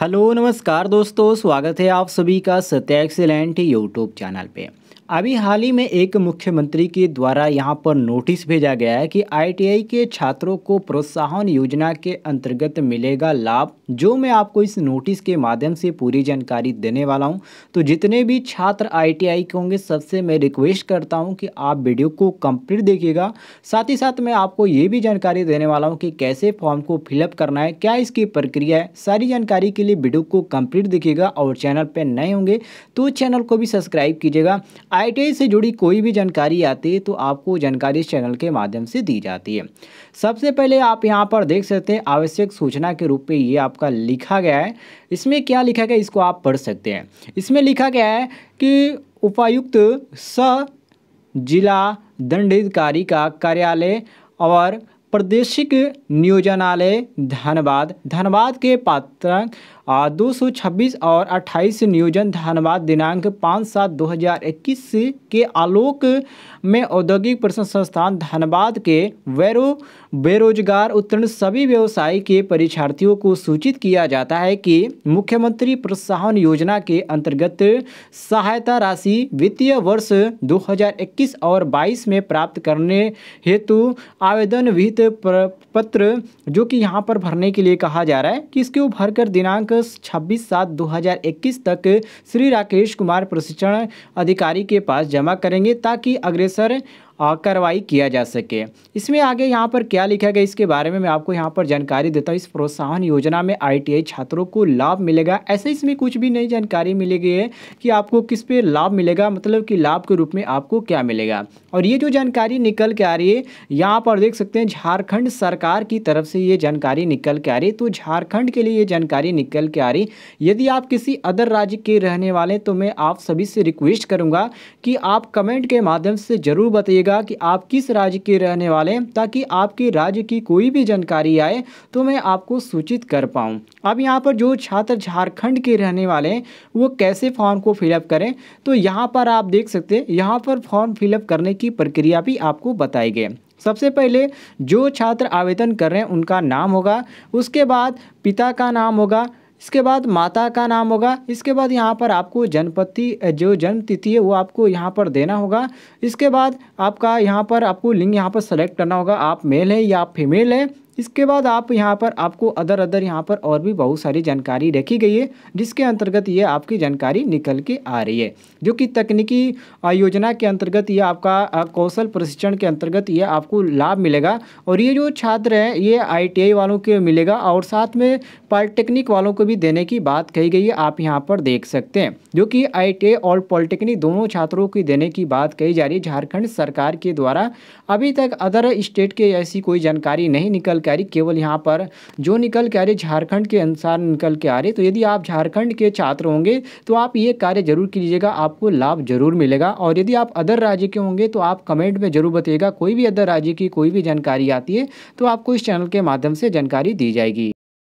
hello नमस्कार दोस्तों स्वागत है आप सभी का सत्या एक्सीलेंट यूट्यूब चैनल पे अभी हाल ही में एक मुख्यमंत्री के द्वारा यहां पर नोटिस भेजा गया है कि आईटीआई के छात्रों को प्रोत्साहन योजना के अंतर्गत मिलेगा लाभ जो मैं आपको इस नोटिस के माध्यम से पूरी जानकारी देने वाला हूं तो जितने भी छात्र आईटीआई के होंगे सबसे मैं रिक्वेस्ट करता हूं कि आप वीडियो को कंप्लीट देखिएगा साथ ही साथ मैं आपको ये भी जानकारी देने वाला हूँ कि कैसे फॉर्म को फिलअप करना है क्या इसकी प्रक्रिया है सारी जानकारी के लिए वीडियो को कम्प्लीट देखिएगा और चैनल पर नए होंगे तो चैनल को भी सब्सक्राइब कीजिएगा आई से जुड़ी कोई भी जानकारी आती है तो आपको जानकारी इस चैनल के माध्यम से दी जाती है सबसे पहले आप यहाँ पर देख सकते हैं आवश्यक सूचना के रूप में ये आपका लिखा गया है इसमें क्या लिखा गया इसको आप पढ़ सकते हैं इसमें लिखा गया है कि उपायुक्त स जिला दंडाधिकारी का कार्यालय और प्रादेशिक नियोजनालय धनबाद धनबाद के पात्र दो सौ छब्बीस और अट्ठाईस नियोजन धनबाद दिनांक पाँच सात दो हज़ार इक्कीस के आलोक में औद्योगिक प्रश्न संस्थान धनबाद के वैरो बेरोजगार उत्तीर्ण सभी व्यवसाय के परीक्षार्थियों को सूचित किया जाता है कि मुख्यमंत्री प्रोत्साहन योजना के अंतर्गत सहायता राशि वित्तीय वर्ष 2021 और 22 में प्राप्त करने हेतु आवेदन विहित पत्र जो कि यहाँ पर भरने के लिए कहा जा रहा है कि इसको भरकर दिनांक छब्बीस सात 2021 तक श्री राकेश कुमार प्रशिक्षण अधिकारी के पास जमा करेंगे ताकि अग्रेसर कार्रवाई किया जा सके इसमें आगे यहाँ पर क्या लिखा गया इसके बारे में मैं आपको यहाँ पर जानकारी देता हूँ इस प्रोत्साहन योजना में आईटीआई छात्रों को लाभ मिलेगा ऐसे इसमें कुछ भी नई जानकारी मिलेगी है कि आपको किस पे लाभ मिलेगा मतलब कि लाभ के रूप में आपको क्या मिलेगा और ये जो जानकारी निकल के आ रही है यहाँ पर देख सकते हैं झारखंड सरकार की तरफ से ये जानकारी निकल के आ रही है तो झारखंड के लिए ये जानकारी निकल के आ रही यदि आप किसी अदर राज्य के रहने वाले तो मैं आप सभी से रिक्वेस्ट करूँगा कि आप कमेंट के माध्यम से ज़रूर बताइएगा बताइएगा कि आप किस राज्य के रहने वाले हैं ताकि आपके राज्य की कोई भी जानकारी आए तो मैं आपको सूचित कर पाऊँ अब यहाँ पर जो छात्र झारखंड के रहने वाले हैं वो कैसे फॉर्म को फिलअप करें तो यहाँ पर आप देख सकते हैं यहाँ पर फॉर्म फिलअप करने की प्रक्रिया भी आपको बताई गई सबसे पहले जो छात्र आवेदन कर रहे हैं उनका नाम होगा उसके बाद पिता का नाम होगा इसके बाद माता का नाम होगा इसके बाद यहाँ पर आपको जनपति जो जन्म तिथि है वो आपको यहाँ पर देना होगा इसके बाद आपका यहाँ पर आपको लिंग यहाँ पर सेलेक्ट करना होगा आप मेल है या आप फीमेल है इसके बाद आप यहाँ पर आपको अदर अदर यहाँ पर और भी बहुत सारी जानकारी रखी गई है जिसके अंतर्गत ये आपकी जानकारी निकल के आ रही है जो कि तकनीकी योजना के अंतर्गत ये आपका कौशल प्रशिक्षण के अंतर्गत ये आपको लाभ मिलेगा और ये जो छात्र हैं ये आई वालों के मिलेगा और साथ में पॉलिटेक्निक वालों को भी देने की बात कही गई है आप यहाँ पर देख सकते हैं जो कि आई और पॉलिटेक्निक दोनों छात्रों की देने की बात कही जा रही है झारखंड सरकार के द्वारा अभी तक अदर स्टेट के ऐसी कोई जानकारी नहीं निकल के आ रही केवल यहाँ पर जो निकल के आ रही झारखंड के अनुसार निकल के आ रही तो यदि आप झारखंड के छात्र होंगे तो आप ये कार्य जरूर कीजिएगा आपको लाभ जरूर मिलेगा और यदि आप अदर राज्य के होंगे तो आप कमेंट में जरूर बताइएगा कोई भी अदर राज्य की कोई भी जानकारी आती है तो आपको इस चैनल के माध्यम से जानकारी दी जाएगी